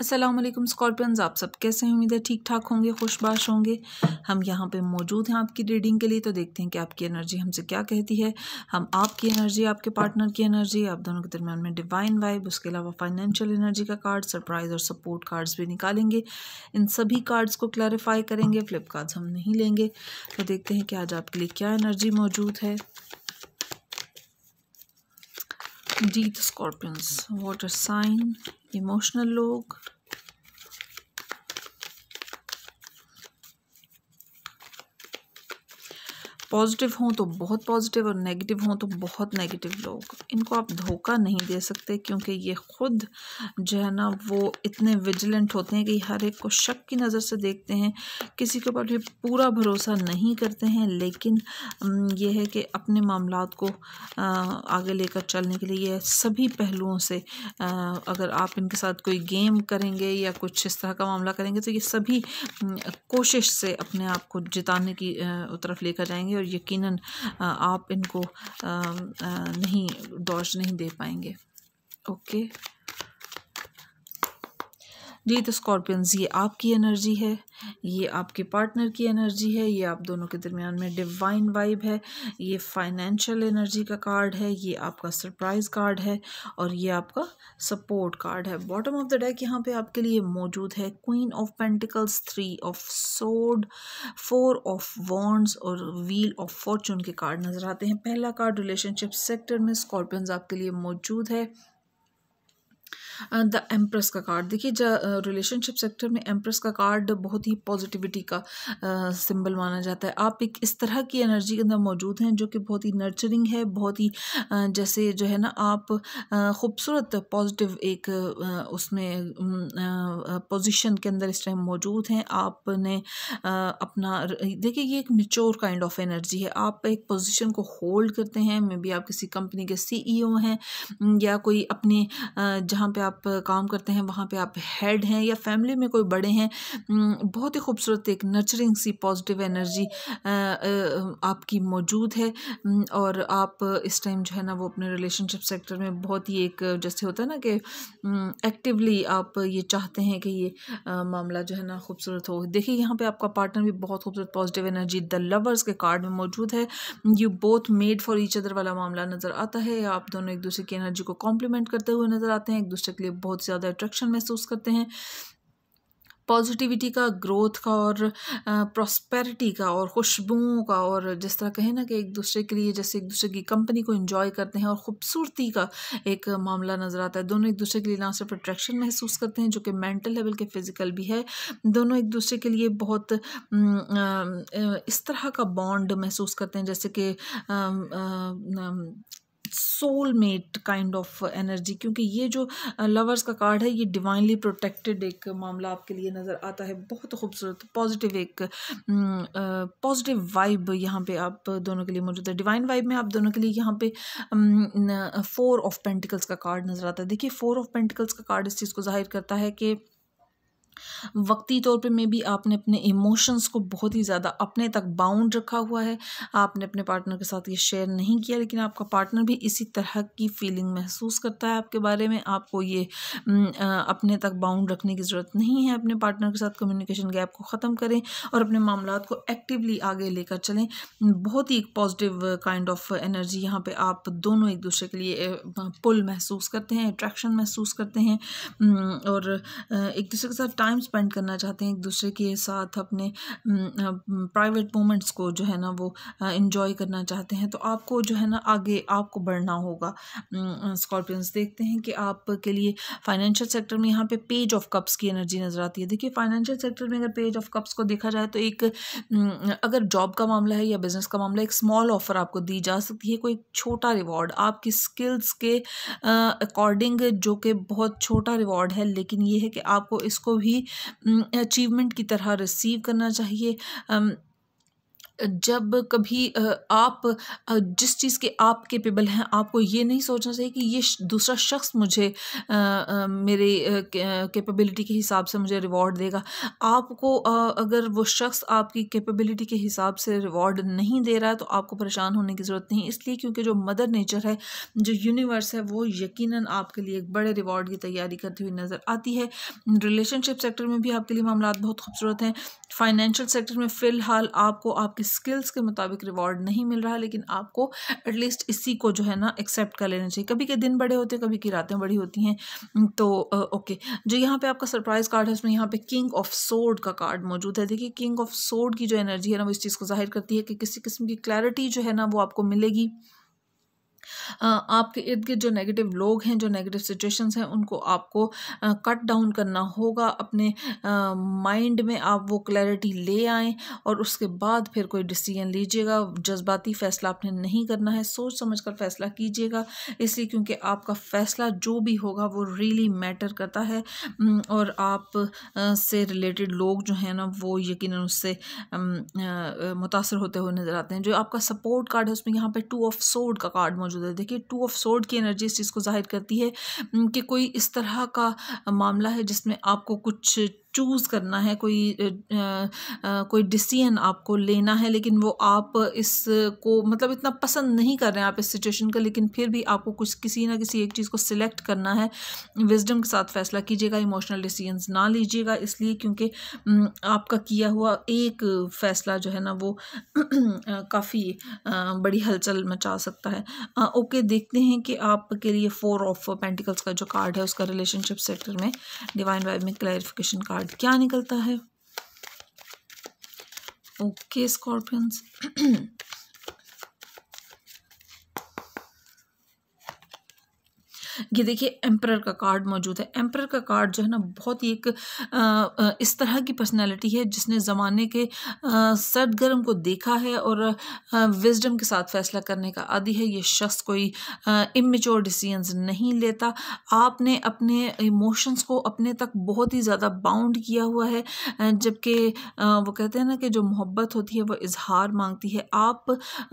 Aslam Scorpions आप सब कैसे हैं उम्मीद है ठीक ठाक होंगे खुशबाश होंगे हम यहाँ पे मौजूद हैं आपकी रीडिंग के लिए तो देखते हैं कि आपकी एनर्जी हमसे क्या कहती है हम आपकी एनर्जी आपके पार्टनर की एनर्जी आप दोनों के दरमियान में डिवाइन वाइब उसके अलावा फाइनेंशियल एनर्जी का कार्ड सरप्राइज और सपोर्ट कार्ड्स भी निकालेंगे इन सभी कार्ड्स को क्लैरिफाई करेंगे फ्लिप कार्ड्स हम नहीं लेंगे तो देखते हैं कि आज आपके लिए क्या एनर्जी मौजूद है deed scorpions water sign emotional log positive हों तो बहुत पॉजिटिव और नेगेटिव हों तो बहुत नेगेटिव लोग इनको आप धोखा नहीं दे सकते क्योंकि ये ख़ुद जो है ना वो इतने विजिलेंट होते हैं कि हर एक को शक की नज़र से देखते हैं किसी के ऊपर भी पूरा भरोसा नहीं करते हैं लेकिन ये है कि अपने मामला को आगे लेकर चलने के लिए सभी पहलुओं से अगर आप इनके साथ कोई गेम करेंगे या कुछ इस तरह का मामला करेंगे तो ये सभी कोशिश से अपने आप को जिताने की तरफ लेकर जाएंगे और यकीनन आप इनको नहीं दौश नहीं दे पाएंगे ओके जी तो स्कॉर्पियंस ये आपकी एनर्जी है ये आपके पार्टनर की एनर्जी है ये आप दोनों के दरमियान में डिवाइन वाइब है ये फाइनेंशियल एनर्जी का कार्ड है ये आपका सरप्राइज कार्ड है और ये आपका सपोर्ट कार्ड है बॉटम ऑफ द डेक यहाँ पे आपके लिए मौजूद है queen of pentacles three of sword four of wands और व्हील ऑफ फॉर्चून के कार्ड नज़र आते हैं पहला कार्ड रिलेशनशिप सेक्टर में स्कॉर्पियंस आपके लिए मौजूद है द एम्प्रेस का कार्ड देखिए रिलेशनशिप सेक्टर में एम्प्रेस का कार्ड बहुत ही पॉजिटिविटी का सिंबल माना जाता है आप एक इस तरह की एनर्जी के अंदर मौजूद हैं जो कि बहुत ही नर्चरिंग है बहुत ही जैसे जो है ना आप खूबसूरत पॉजिटिव एक उसमें पोजिशन के अंदर इस टाइम मौजूद हैं आपने अपना देखिए ये एक मिच्योर काइंड ऑफ एनर्जी है आप एक पोजिशन को होल्ड करते हैं मे बी आप किसी कंपनी के सी e हैं या कोई अपने जहाँ पर आप काम करते हैं वहाँ पे आप हेड हैं या फैमिली में कोई बड़े हैं बहुत ही खूबसूरत एक नर्चरिंग सी पॉजिटिव एनर्जी आपकी मौजूद है और आप इस टाइम जो है ना वो अपने रिलेशनशिप सेक्टर में बहुत ही एक जैसे होता है ना कि एक्टिवली आप ये चाहते हैं कि ये मामला जो है ना खूबसूरत हो देखिए यहाँ पर आपका पार्टनर भी बहुत खूबसूरत पॉजिटिव एनर्जी द लवर्स के कार्ड में मौजूद है you both made for each other वाला मामला नज़र आता है आप दोनों एक दूसरे की एनर्जी को कॉम्प्लीमेंट करते हुए नज़र आते हैं एक दूसरे के लिए बहुत ज़्यादा अट्रैक्शन महसूस करते हैं पॉजिटिविटी का ग्रोथ का और प्रॉस्पेरिटी का और खुशबुओं का और जिस तरह कहें ना कि एक दूसरे के लिए जैसे एक दूसरे की कंपनी को इन्जॉय करते हैं और ख़ूबसूरती का एक मामला नज़र आता है दोनों एक दूसरे के लिए ना सिर्फ अट्रैक्शन महसूस करते हैं जो कि मेंटल लेवल के फिज़िकल भी है दोनों एक दूसरे के लिए बहुत इस तरह का बॉन्ड महसूस करते हैं जैसे कि सोलमेट काइंड ऑफ एनर्जी क्योंकि ये जो लवर्स का कार्ड है ये डिवाइनली प्रोटेक्टेड एक मामला आपके लिए नज़र आता है बहुत खूबसूरत पॉजिटिव एक पॉजिटिव वाइब यहाँ पे आप दोनों के लिए मौजूद है डिवाइन वाइब में आप दोनों के लिए यहाँ पे फोर ऑफ पेंटिकल्स का कार्ड नज़र आता है देखिए फोर ऑफ पेंटिकल्स का कार्ड इस चीज़ को जाहिर करता है कि वक्ती तौर पे मे भी आपने अपने इमोशंस को बहुत ही ज़्यादा अपने तक बाउंड रखा हुआ है आपने अपने पार्टनर के साथ ये शेयर नहीं किया लेकिन आपका पार्टनर भी इसी तरह की फीलिंग महसूस करता है आपके बारे में आपको ये अपने तक बाउंड रखने की ज़रूरत नहीं है अपने पार्टनर के साथ कम्युनिकेशन गैप को ख़त्म करें और अपने मामला को एक्टिवली आगे लेकर चलें बहुत ही एक पॉजिटिव काइंड ऑफ एनर्जी यहाँ पर आप दोनों एक दूसरे के लिए पुल महसूस करते हैं अट्रैक्शन महसूस करते हैं और एक दूसरे के साथ टाइम स्पेंड करना चाहते हैं एक दूसरे के साथ अपने प्राइवेट मोमेंट्स को जो है ना वो इन्जॉय करना चाहते हैं तो आपको जो है ना आगे आपको बढ़ना होगा स्कॉर्पियंस देखते हैं कि आपके लिए फाइनेंशियल सेक्टर में यहाँ पे पेज ऑफ कप्स की एनर्जी नज़र आती है देखिए फाइनेंशियल सेक्टर में अगर पेज ऑफ कप्स को देखा जाए तो एक अगर जॉब का मामला है या बिजनेस का मामला एक स्मॉल ऑफर आपको दी जा सकती है कोई छोटा रिवॉर्ड आपकी स्किल्स के अकॉर्डिंग जो कि बहुत छोटा रिवॉर्ड है लेकिन ये है कि आपको इसको भी अचीवमेंट की तरह रिसीव करना चाहिए जब कभी आप जिस चीज़ के आप केपेबल हैं आपको ये नहीं सोचना चाहिए कि ये दूसरा शख्स मुझे मेरे कैपेबिलिटी के हिसाब से मुझे रिवॉर्ड देगा आपको अगर वो शख्स आपकी कैपेबिलिटी के हिसाब से रिवॉर्ड नहीं दे रहा है तो आपको परेशान होने की ज़रूरत नहीं इसलिए क्योंकि जो मदर नेचर है जो यूनिवर्स है वो यकीन आपके लिए एक बड़े रिवॉर्ड की तैयारी करती हुई नज़र आती है रिलेशनशिप सेक्टर में भी आपके लिए मामला बहुत खूबसूरत हैं फाइनेंशियल सेक्टर में फ़िलहाल आपको आपकी आपके स्किल्स के मुताबिक रिवॉर्ड नहीं मिल रहा लेकिन आपको एटलीस्ट इसी को जो है ना एक्सेप्ट कर लेना चाहिए कभी के दिन बड़े होते हैं कभी की रातें बड़ी होती हैं हम्म, तो ओके जो यहाँ पे आपका सरप्राइज कार्ड है उसमें यहाँ पे किंग ऑफ सोड का कार्ड मौजूद है देखिए किंग ऑफ सोड की जो एनर्जी है ना वो इस चीज़ को जाहिर करती है कि किसी किस्म की क्लैरिटी जो है ना वो आपको मिलेगी आपके इर्द गिर्द जो नेगेटिव लोग हैं जो नेगेटिव सिचुएशंस हैं उनको आपको कट डाउन करना होगा अपने माइंड में आप वो क्लैरिटी ले आएँ और उसके बाद फिर कोई डिसीजन लीजिएगा जज्बाती फ़ैसला आपने नहीं करना है सोच समझ कर फ़ैसला कीजिएगा इसलिए क्योंकि आपका फ़ैसला जो भी होगा वो रियली मैटर करता है और आप से रिलेटेड लोग जो हैं ना वो यकीन उससे मुतासर होते हुए नज़र आते हैं जो आपका सपोर्ट कार्ड है उसमें यहाँ पे टू ऑफ सोड का कार्ड मौजूद है देखिए टू ऑफ सोर्ड की एनर्जी इस चीज़ को जाहिर करती है कि कोई इस तरह का मामला है जिसमें आपको कुछ चूज़ करना है कोई आ, आ, कोई डिसीजन आपको लेना है लेकिन वो आप इसको मतलब इतना पसंद नहीं कर रहे हैं आप इस सिचुएशन का लेकिन फिर भी आपको कुछ किसी ना किसी एक चीज़ को सिलेक्ट करना है विजडम के साथ फ़ैसला कीजिएगा इमोशनल डिसीजंस ना लीजिएगा इसलिए क्योंकि आपका किया हुआ एक फ़ैसला जो है ना वो काफ़ी बड़ी हलचल मचा सकता है आ, ओके देखते हैं कि आपके लिए फोर ऑफ पेंटिकल्स का जो कार्ड है उसका रिलेशनशिप सेक्टर में डिवाइन वाइब में क्लैरिफिकेशन कार्ड बाद क्या निकलता है ओके स्कॉर्पियंस ये देखिए एम्प्रर का कार्ड मौजूद है एम्प्रर का कार्ड जो है ना बहुत ही एक इस तरह की पर्सनैलिटी है जिसने ज़माने के सरगर्म को देखा है और विजडम के साथ फ़ैसला करने का आदि है ये शख्स कोई इमेच्योर डिसीजंस नहीं लेता आपने अपने इमोशंस को अपने तक बहुत ही ज़्यादा बाउंड किया हुआ है जबकि वो कहते हैं ना कि जो मोहब्बत होती है वो इजहार मांगती है आप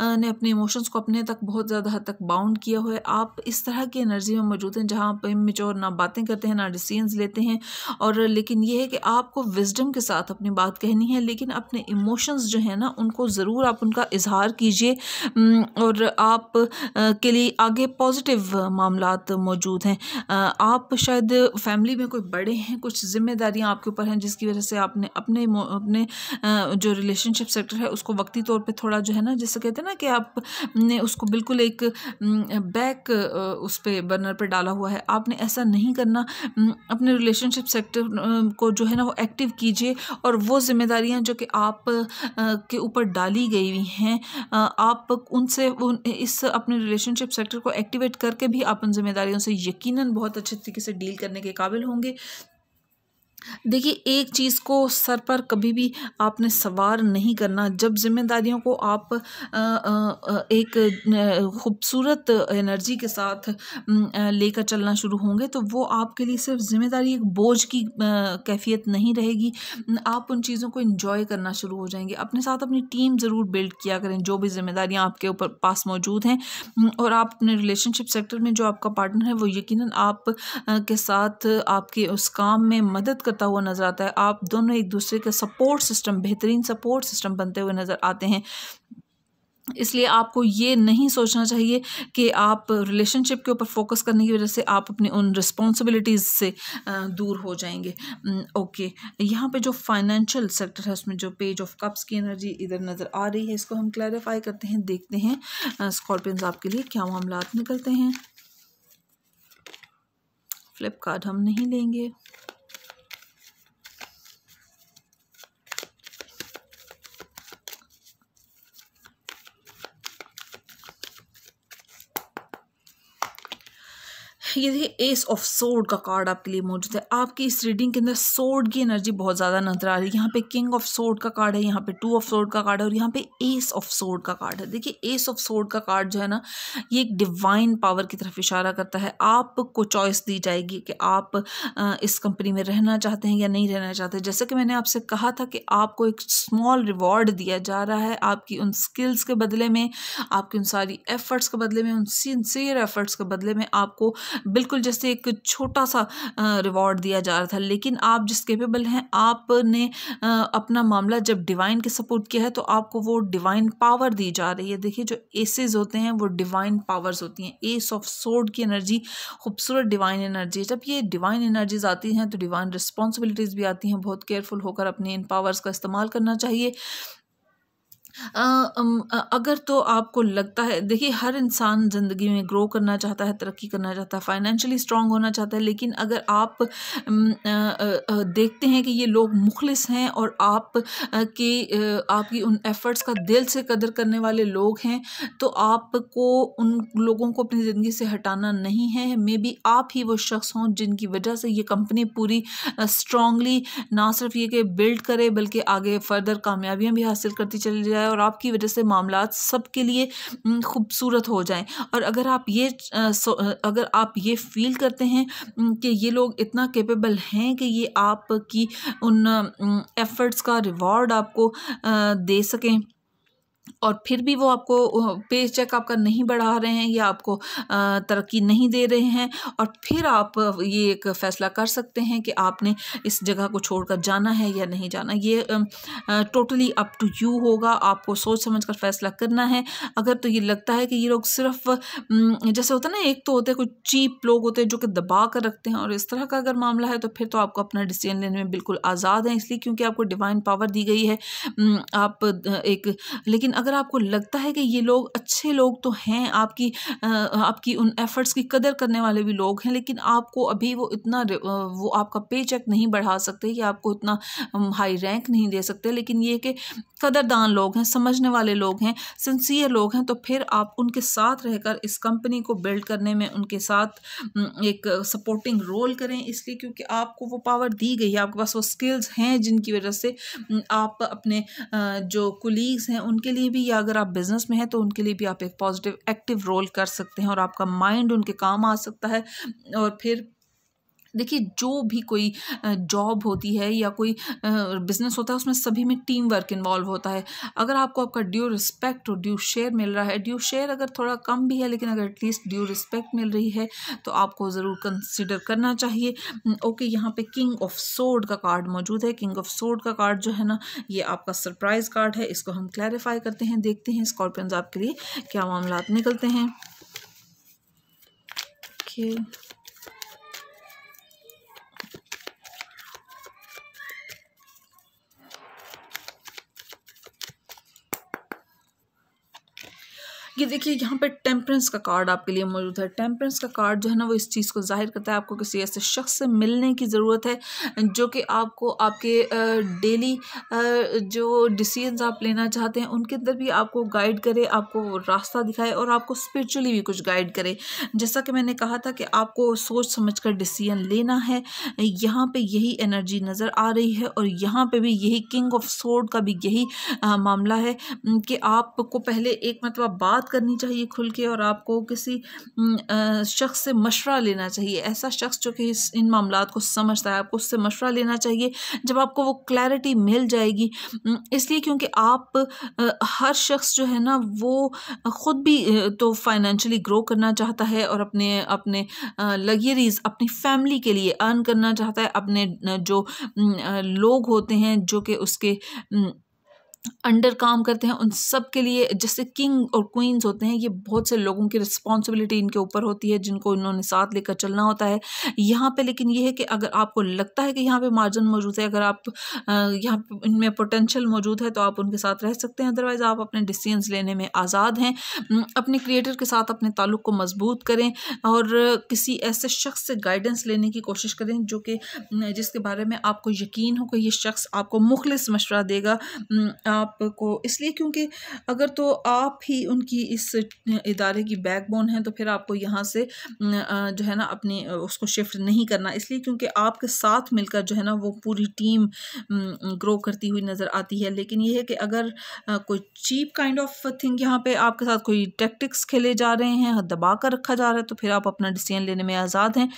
ने अपने इमोशंस को अपने तक बहुत ज़्यादा हद तक बाउंड किया हुआ है आप इस तरह की एनर्जी में मौजूद हैं जहाँ पर मेचोर ना बातें करते हैं ना डिसीजंस लेते हैं और लेकिन यह है कि आपको विजडम के साथ अपनी बात कहनी है लेकिन अपने इमोशंस जो है ना उनको ज़रूर आप उनका इजहार कीजिए और आप के लिए आगे पॉजिटिव मामला मौजूद हैं आप शायद फैमिली में कोई बड़े हैं कुछ जिम्मेदारियाँ आपके ऊपर हैं जिसकी वजह से आपने अपने अपने जो रिलेशनशिप सेक्टर है उसको वक्ती तौर पर थोड़ा जो है ना जैसे कहते हैं ना कि आपने उसको बिल्कुल एक बैक उस पर बर्नर पर डाला हुआ है आपने ऐसा नहीं करना अपने रिलेशनशिप सेक्टर को जो है ना वो एक्टिव कीजिए और वो जिम्मेदारियां जो कि आप के ऊपर डाली गई हुई हैं आप उनसे उन इस अपने रिलेशनशिप सेक्टर को एक्टिवेट करके भी आप उन जिम्मेदारियों से यकीनन बहुत अच्छे तरीके से डील करने के काबिल होंगे देखिए एक चीज़ को सर पर कभी भी आपने सवार नहीं करना जब जिम्मेदारियों को आप एक खूबसूरत एनर्जी के साथ लेकर चलना शुरू होंगे तो वो आपके लिए सिर्फ जिम्मेदारी एक बोझ की कैफियत नहीं रहेगी आप उन चीज़ों को इंजॉय करना शुरू हो जाएंगे अपने साथ अपनी टीम ज़रूर बिल्ड किया करें जो भी जिम्मेदारियाँ आपके ऊपर पास मौजूद हैं और आप अपने रिलेशनशिप सेक्टर में जो आपका पार्टनर है वो यकीन आप के साथ आपके उस काम में मदद कर करता हुआ नज़र आता है आप दोनों एक दूसरे का सपोर्ट सिस्टम बेहतरीन सपोर्ट सिस्टम बनते हुए नज़र आते हैं इसलिए आपको ये नहीं सोचना चाहिए कि आप रिलेशनशिप के ऊपर फोकस करने की वजह से आप अपने उन रिस्पॉन्सिबिलिटीज़ से दूर हो जाएंगे ओके यहाँ पे जो फाइनेंशियल सेक्टर है उसमें जो पेज ऑफ कप्स की एनर्जी इधर नज़र आ रही है इसको हम क्लैरिफाई करते हैं देखते हैं स्कॉर्पियंस आपके लिए क्या मामला निकलते हैं फ्लिपकार्ट हम नहीं लेंगे ये थे एस ऑफ सोर्ड का कार्ड आपके लिए मौजूद है आपकी इस रीडिंग के अंदर सोर्ड की एनर्जी बहुत ज़्यादा नजर आ रही है यहाँ पे किंग ऑफ सोर्ड का कार्ड है यहाँ पे टू ऑफ सोर्ड का कार्ड है और यहाँ पे एस ऑफ सोर्ड का कार्ड है देखिए एस ऑफ सोर्ड का कार्ड जो है ना ये एक डिवाइन पावर की तरफ इशारा करता है आपको चॉइस दी जाएगी कि आप इस कंपनी में रहना चाहते हैं या नहीं रहना चाहते जैसे कि मैंने आपसे कहा था कि आपको एक स्मॉल रिवॉर्ड दिया जा रहा है आपकी उन स्किल्स के बदले में आपकी उन सारी एफर्ट्स के बदले में उन सिंसियर एफर्ट्स के बदले में आपको बिल्कुल जैसे एक छोटा सा रिवॉर्ड दिया जा रहा था लेकिन आप जिस केपेबल हैं आपने अपना मामला जब डिवाइन के सपोर्ट किया है तो आपको वो डिवाइन पावर दी जा रही है देखिए जो एसेज होते हैं वो डिवाइन पावर्स होती हैं एस ऑफ सोड की एनर्जी खूबसूरत डिवाइन एनर्जी जब ये डिवाइन एनर्जीज आती हैं तो डिवाइन रिस्पॉन्सिबिलिटीज़ भी आती हैं बहुत केयरफुल होकर अपने इन पावर्स का इस्तेमाल करना चाहिए अगर तो आपको लगता है देखिए हर इंसान ज़िंदगी में ग्रो करना चाहता है तरक्की करना चाहता है फाइनेंशियली स्ट्रांग होना चाहता है लेकिन अगर आप देखते हैं कि ये लोग मुखलिस हैं और आप के आपकी उन एफ़र्ट्स का दिल से कदर करने वाले लोग हैं तो आपको उन लोगों को अपनी ज़िंदगी से हटाना नहीं है मे बी आप ही वो शख्स हों जिनकी वजह से ये कंपनी पूरी स्ट्रांगली ना सिर्फ ये कि बिल्ड करे बल्कि आगे फ़र्दर कामयाबियाँ भी हासिल करती चली जाए और आपकी वजह से मामला सबके लिए खूबसूरत हो जाएं और अगर आप ये अगर आप ये फील करते हैं कि ये लोग इतना केपेबल हैं कि ये आपकी उन एफ़र्ट्स का रिवॉर्ड आपको दे सकें और फिर भी वो आपको पे चेक आपका नहीं बढ़ा रहे हैं या आपको तरक्की नहीं दे रहे हैं और फिर आप ये एक फ़ैसला कर सकते हैं कि आपने इस जगह को छोड़कर जाना है या नहीं जाना ये टोटली अप टू यू होगा आपको सोच समझ कर फ़ैसला करना है अगर तो ये लगता है कि ये लोग सिर्फ जैसे होता है ना एक तो होते हैं कुछ चीप लोग होते हैं जो कि दबा कर रखते हैं और इस तरह का अगर मामला है तो फिर तो आपको अपना डिसीजन लेने में बिल्कुल आज़ाद है इसलिए क्योंकि आपको डिवाइन पावर दी गई है आप एक लेकिन अगर अगर आपको लगता है कि ये लोग अच्छे लोग तो हैं आपकी आपकी उन एफ़र्ट्स की कदर करने वाले भी लोग हैं लेकिन आपको अभी वो इतना वो आपका पे चेक नहीं बढ़ा सकते या आपको इतना हाई रैंक नहीं दे सकते लेकिन ये कि कदरदान लोग हैं समझने वाले लोग हैं सिंसियर लोग हैं तो फिर आप उनके साथ रहकर इस कंपनी को बिल्ड करने में उनके साथ एक सपोर्टिंग रोल करें इसलिए क्योंकि आपको वो पावर दी गई है आपके पास वो स्किल्स हैं जिनकी वजह से आप अपने जो कुलीग्स हैं उनके लिए भी भी या अगर आप बिज़नेस में हैं तो उनके लिए भी आप एक पॉजिटिव एक्टिव रोल कर सकते हैं और आपका माइंड उनके काम आ सकता है और फिर देखिए जो भी कोई जॉब होती है या कोई बिजनेस होता है उसमें सभी में टीम वर्क इन्वॉल्व होता है अगर आपको आपका ड्यू रिस्पेक्ट और ड्यू शेयर मिल रहा है ड्यू शेयर अगर थोड़ा कम भी है लेकिन अगर एटलीस्ट ड्यू रिस्पेक्ट मिल रही है तो आपको ज़रूर कंसिडर करना चाहिए ओके यहाँ पे किंग ऑफ सोड का कार्ड मौजूद है किंग ऑफ सोड का कार्ड जो है ना ये आपका सरप्राइज कार्ड है इसको हम क्लैरिफाई करते हैं देखते हैं स्कॉर्पियंस आपके लिए क्या मामला निकलते हैं ओके okay. ये देखिए यहाँ पे टेम्परेंस का कार्ड आपके लिए मौजूद है टेम्परेंस का कार्ड जो है ना वो इस चीज़ को जाहिर करता है आपको किसी ऐसे शख्स से मिलने की ज़रूरत है जो कि आपको आपके डेली जो डिसीजन आप लेना चाहते हैं उनके अंदर भी आपको गाइड करे आपको रास्ता दिखाए और आपको स्परिचुअली भी कुछ गाइड करे जैसा कि मैंने कहा था कि आपको सोच समझ कर डिसीजन लेना है यहाँ पर यही एनर्जी नज़र आ रही है और यहाँ पर भी यही किंग ऑफ सोर्ड का भी यही मामला है कि आपको पहले एक मतलब बात करनी चाहिए खुल के और आपको किसी शख्स से मशवरा लेना चाहिए ऐसा शख्स जो कि इन मामला को समझता है आपको उससे मशवरा लेना चाहिए जब आपको वो क्लैरिटी मिल जाएगी इसलिए क्योंकि आप हर शख्स जो है ना वो ख़ुद भी तो फाइनेंशली ग्रो करना चाहता है और अपने अपने लगेरीज अपनी फैमिली के लिए अर्न करना चाहता है अपने जो लोग होते हैं जो कि उसके अंडर काम करते हैं उन सब के लिए जैसे किंग और क्वींस होते हैं ये बहुत से लोगों की रिस्पॉन्सिबिलिटी इनके ऊपर होती है जिनको इन्होंने साथ लेकर चलना होता है यहाँ पे लेकिन ये है कि अगर आपको लगता है कि यहाँ पे मार्जिन मौजूद है अगर आप यहाँ पे इनमें पोटेंशियल मौजूद है तो आप उनके साथ रह सकते हैं अदरवाइज़ आप अपने डिसीजन लेने में आज़ाद हैं अपने क्रिएटर के साथ अपने ताल्लुक को मजबूत करें और किसी ऐसे शख्स से गाइडेंस लेने की कोशिश करें जो कि जिसके बारे में आपको यकीन हो कि ये शख्स आपको मुखलिस मशवरा देगा आप को इसलिए क्योंकि अगर तो आप ही उनकी इस इदारे की बैकबोन है तो फिर आपको यहाँ से जो है ना अपने उसको शिफ्ट नहीं करना इसलिए क्योंकि आपके साथ मिलकर जो है ना वो पूरी टीम ग्रो करती हुई नज़र आती है लेकिन ये है कि अगर कोई चीप काइंड ऑफ थिंग यहाँ पे आपके साथ कोई टेक्टिक्स खेले जा रहे हैं दबा कर रखा जा रहा है तो फिर आप अपना डिसीजन लेने में आज़ाद हैं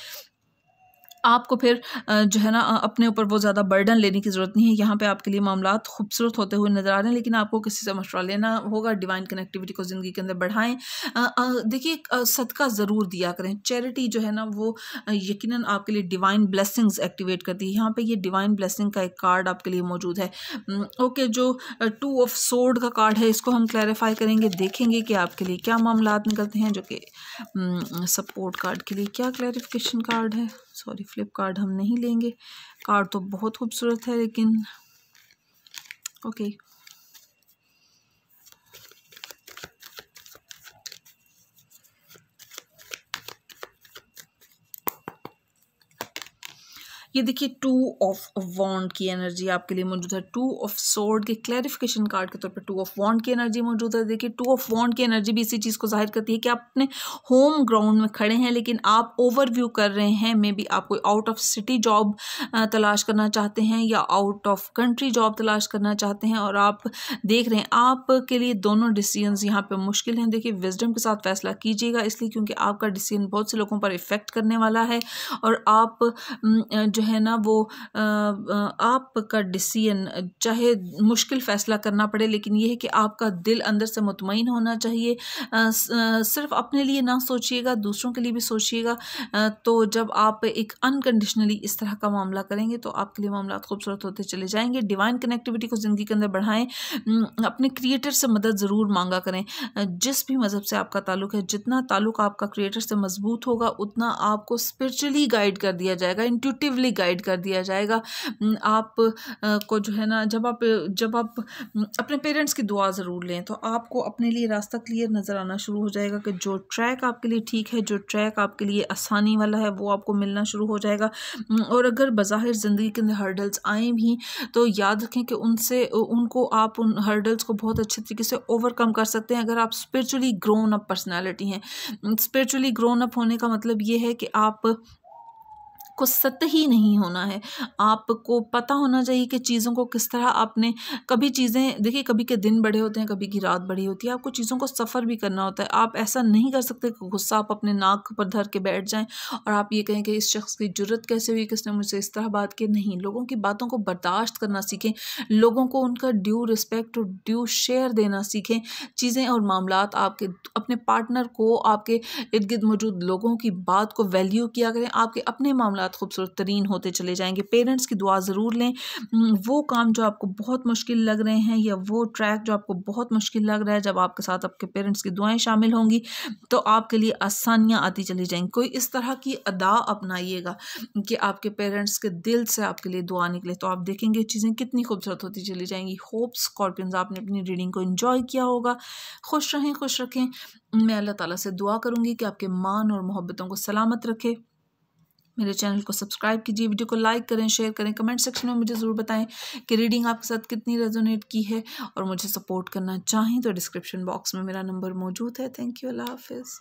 आपको फिर जो है ना अपने ऊपर वो ज़्यादा बर्डन लेने की ज़रूरत नहीं है यहाँ पे आपके लिए मामला खूबसूरत होते हुए नज़र आ रहे हैं लेकिन आपको किसी से मशवरा लेना होगा डिवाइन कनेक्टिविटी को ज़िंदगी के अंदर बढ़ाएं देखिए सदका ज़रूर दिया करें चैरिटी जो है ना वो यकीन आपके लिए डिवाइन ब्लेसिंग्स एक्टिवेट करती है यहाँ पर ये डिवाइन ब्लेसिंग का एक कार्ड आपके लिए मौजूद है ओके जो टू ऑफ सोड का कार्ड है इसको हम क्लैरिफाई करेंगे देखेंगे कि आपके लिए क्या मामला निकलते हैं जो कि सपोर्ट कार्ड के लिए क्या क्लैरिफिकेशन कार्ड है सॉरी फ्लिपकार्ट हम नहीं लेंगे कार्ड तो बहुत खूबसूरत है लेकिन ओके ये देखिए टू ऑफ वॉन्ड की एनर्जी आपके लिए मौजूद है टू ऑफ सोर्ड के क्लैरिफिकेशन कार्ड के तौर पर टू ऑफ वॉन्ड की एनर्जी मौजूद है देखिए टू ऑफ वॉन्ड की एनर्जी भी इसी चीज़ को जाहिर करती है कि आप अपने होम ग्राउंड में खड़े हैं लेकिन आप ओवरव्यू कर रहे हैं मे बी आप कोई आउट ऑफ सिटी जॉब तलाश करना चाहते हैं या आउट ऑफ कंट्री जॉब तलाश करना चाहते हैं और आप देख रहे हैं आपके लिए दोनों डिसीजन यहाँ पर मुश्किल हैं देखिए विजडम के साथ फैसला कीजिएगा इसलिए क्योंकि आपका डिसीजन बहुत से लोगों पर इफ़ेक्ट करने वाला है और आप जो है ना वो आपका डिसीजन चाहे मुश्किल फ़ैसला करना पड़े लेकिन ये है कि आपका दिल अंदर से मुतमिन होना चाहिए सिर्फ अपने लिए ना सोचिएगा दूसरों के लिए भी सोचिएगा तो जब आप एक अनकंडीशनली इस तरह का मामला करेंगे तो आपके लिए मामला खूबसूरत होते चले जाएंगे डिवाइन कनेक्टिविटी को ज़िंदगी के अंदर बढ़ाएं अपने क्रिएटर से मदद ज़रूर मांगा करें जिस भी मज़हब से आपका ताल्लुक है जितना ताल्लुक आपका क्रिएटर से मजबूत होगा उतना आपको स्पिरिचुअली गाइड कर दिया जाएगा इंटूटिवली गाइड कर दिया जाएगा आप को जो है ना जब आप जब आप अपने पेरेंट्स की दुआ ज़रूर लें तो आपको अपने लिए रास्ता क्लियर नज़र आना शुरू हो जाएगा कि जो ट्रैक आपके लिए ठीक है जो ट्रैक आपके लिए आसानी वाला है वो आपको मिलना शुरू हो जाएगा और अगर बाहर ज़िंदगी के अंदर हर्डल्स आए भी तो याद रखें कि उनसे उनको आप उन हर्डल्स को बहुत अच्छे तरीके से ओवरकम कर सकते हैं अगर आप स्परिचुअली ग्रोन अप पर्सनैलिटी हैं स्परिचुअली ग्रोन अप होने का मतलब ये है कि आप को सतही नहीं होना है आपको पता होना चाहिए कि चीज़ों को किस तरह आपने कभी चीज़ें देखिए कभी के दिन बड़े होते हैं कभी की रात बड़ी होती है आपको चीज़ों को सफ़र भी करना होता है आप ऐसा नहीं कर सकते कि गुस्सा आप अपने नाक पर धर के बैठ जाएं और आप ये कहें कि इस शख्स की ज़रूरत कैसे हुई किसने मुझसे इस तरह बात की नहीं लोगों की बातों को बर्दाश्त करना सीखें लोगों को उनका ड्यू रिस्पेक्ट और ड्यू शेयर देना सीखें चीज़ें और मामला आपके अपने पार्टनर को आपके इर्द गिर्द मौजूद लोगों की बात को वैल्यू किया करें आपके अपने मामला हालात खूबसूरत तरीन होते चले जाएंगे पेरेंट्स की दुआ ज़रूर लें वो काम जो आपको बहुत मुश्किल लग रहे हैं या वो ट्रैक जो आपको बहुत मुश्किल लग रहा है जब आपके साथ आपके पेरेंट्स की दुआएं शामिल होंगी तो आपके लिए आसानियाँ आती चली जाएंगी कोई इस तरह की अदा अपनाइएगा कि आपके पेरेंट्स के दिल से आपके लिए दुआ निकले तो आप देखेंगे चीज़ें कितनी खूबसूरत होती चली जाएंगी होप स्कॉर्पियंस आपने अपनी रीडिंग को इन्जॉय किया होगा खुश रहें खुश रखें मैं अल्लाह ताला से दुआ करूँगी कि आपके मान और मोहब्बतों को सलामत रखे मेरे चैनल को सब्सक्राइब कीजिए वीडियो को लाइक करें शेयर करें कमेंट सेक्शन में मुझे ज़रूर बताएं कि रीडिंग आपके साथ कितनी रेजोनेट की है और मुझे सपोर्ट करना चाहें तो डिस्क्रिप्शन बॉक्स में मेरा नंबर मौजूद है थैंक यू अल्लाह हाफिज़